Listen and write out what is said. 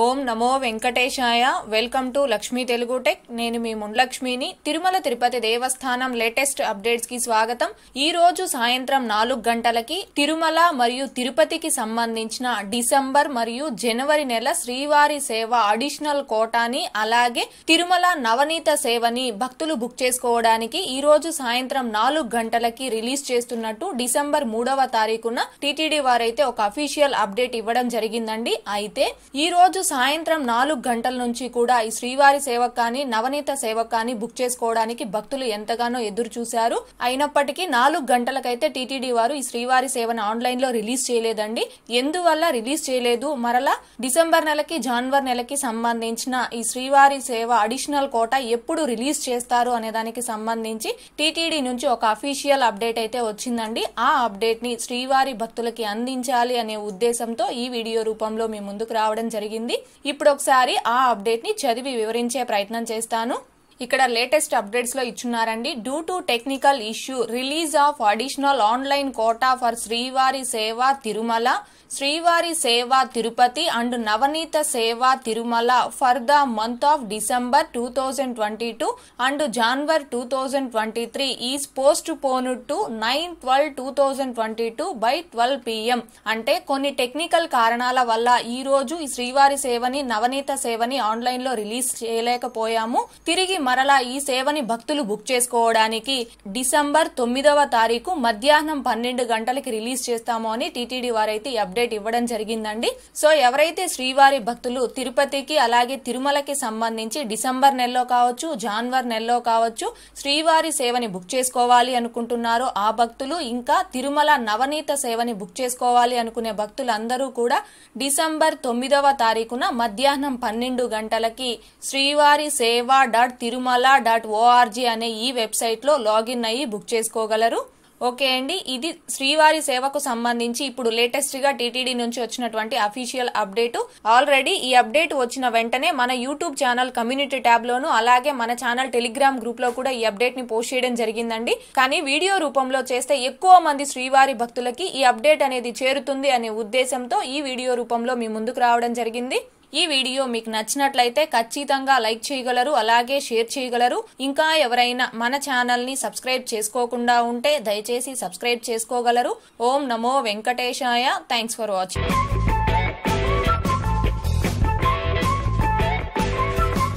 ఓం నమో వెంకటేశాయ welcome to Lakshmi Telugu tech నేను మీ ముండ్లక్ష్మిని తిరుమల తిరుపతి దేవస్థానం లేటెస్ట్ అప్డేట్స్ కి స్వాగతం ఈ రోజు సాయంత్రం నాలుగు గంటలకి తిరుమల మరియు తిరుపతికి సంబంధించిన డిసెంబర్ మరియు జనవరి నెల శ్రీవారి సేవ అడిషనల్ కోటాని అలాగే తిరుమల నవనీత సేవని భక్తులు బుక్ చేసుకోవడానికి ఈ రోజు సాయంత్రం నాలుగు గంటలకి రిలీజ్ చేస్తున్నట్టు డిసెంబర్ మూడవ తారీఖున టీటీడీ వారైతే ఒక అఫీషియల్ అప్డేట్ ఇవ్వడం జరిగిందండి అయితే ఈ రోజు రోజు సాయంత్రం నాలుగు గంటల నుంచి కూడా ఈ శ్రీవారి సేవ కానీ నవనీత సేవ కానీ బుక్ చేసుకోవడానికి భక్తులు ఎంతగానో ఎదురు చూశారు అయినప్పటికీ నాలుగు గంటలకైతే టీటీడీ వారు ఈ శ్రీవారి సేవను ఆన్లైన్ లో రిలీజ్ చేయలేదండి ఎందువల్ల రిలీజ్ చేయలేదు మరలా డిసెంబర్ నెలకి జాన్వరి నెలకి సంబంధించిన ఈ శ్రీవారి సేవ అడిషనల్ కోట ఎప్పుడు రిలీజ్ చేస్తారు అనే దానికి సంబంధించి టీటీడీ నుంచి ఒక అఫీషియల్ అప్డేట్ అయితే వచ్చిందండి ఆ అప్డేట్ ని శ్రీవారి భక్తులకి అందించాలి అనే ఉద్దేశంతో ఈ వీడియో రూపంలో మీ ముందుకు రావడం జరిగింది ఉంది ఇప్పుడు ఒకసారి ఆ ని చదివి వివరించే ప్రయత్నం చేస్తాను ఇక్కడ లేటెస్ట్ అప్డేట్స్ లో ఇచ్చున్నారండి due to technical issue release of additional online quota for Srivari Seva Tirumala Srivari Seva Tirupati and Navaneetha Seva Tirumala for the month of December two thousand twenty two and January two thousand twenty three is postponed to nine twelve two thousand twenty two by twelve PM అంటే కొన్ని technical కారణాల వల్ల ఈ రోజు ఈ శ్రీవారి సేవని నవనీత సేవని ఆన్లైన్ లో రిలీజ్ చేయలేకపోయాము తిరిగి మరలా ఈ సేవని భక్తులు బుక్ చేసుకోవడానికి డిసెంబర్ తొమ్మిదవ తారీఖు మధ్యాహ్నం పన్నెండు గంటలకి రిలీజ్ చేస్తాము అని టీటీడీ వారైతే అప్డేట్ ఇవ్వడం జరిగిందండి సో ఎవరైతే శ్రీవారి భక్తులు తిరుపతికి అలాగే తిరుమలకి సంబంధించి డిసెంబర్ నెలలో కావచ్చు జాన్వర్ నెలలో కావచ్చు శ్రీవారి సేవని బుక్ చేసుకోవాలి అనుకుంటున్నారో ఆ భక్తులు ఇంకా తిరుమల నవనీత సేవని బుక్ చేసుకోవాలి అనుకునే భక్తులందరూ కూడా డిసెంబర్ తొమ్మిదవ తారీఖున మధ్యాహ్నం పన్నెండు గంటలకి Srivari Seva dot Tiru Tirumala dot ORG అనే ఈ వెబ్సైట్లో లాగిన్ అయ్యి బుక్ చేసుకోగలరు ఓకే అండి ఇది శ్రీవారి సేవకు సంబంధించి ఇప్పుడు లేటెస్ట్ గా టీటీడీ నుంచి వచ్చినటువంటి అఫీషియల్ అప్డేట్ ఆల్రెడీ ఈ అప్డేట్ వచ్చిన వెంటనే మన యూట్యూబ్ ఛానల్ కమ్యూనిటీ ట్యాబ్ లోను అలాగే మన ఛానల్ టెలిగ్రామ్ గ్రూప్ లో కూడా ఈ అప్డేట్ ని పోస్ట్ చేయడం జరిగిందండి కానీ వీడియో రూపంలో చేస్తే ఎక్కువ మంది శ్రీవారి భక్తులకి ఈ అప్డేట్ అనేది చేరుతుంది అనే ఉద్దేశంతో ఈ వీడియో రూపంలో మీ ముందుకు రావడం జరిగింది ఈ వీడియో మీకు నచ్చినట్లయితే ఖచ్చితంగా లైక్ చేయగలరు అలాగే షేర్ చేయగలరు ఇంకా ఎవరైనా మన ఛానల్ని సబ్స్క్రైబ్ చేసుకోకుండా ఉంటే దయచేసి సబ్స్క్రైబ్ చేసుకోగలరు ఓం నమో వెంకటేశాయ థ్యాంక్స్ ఫర్ వాచింగ్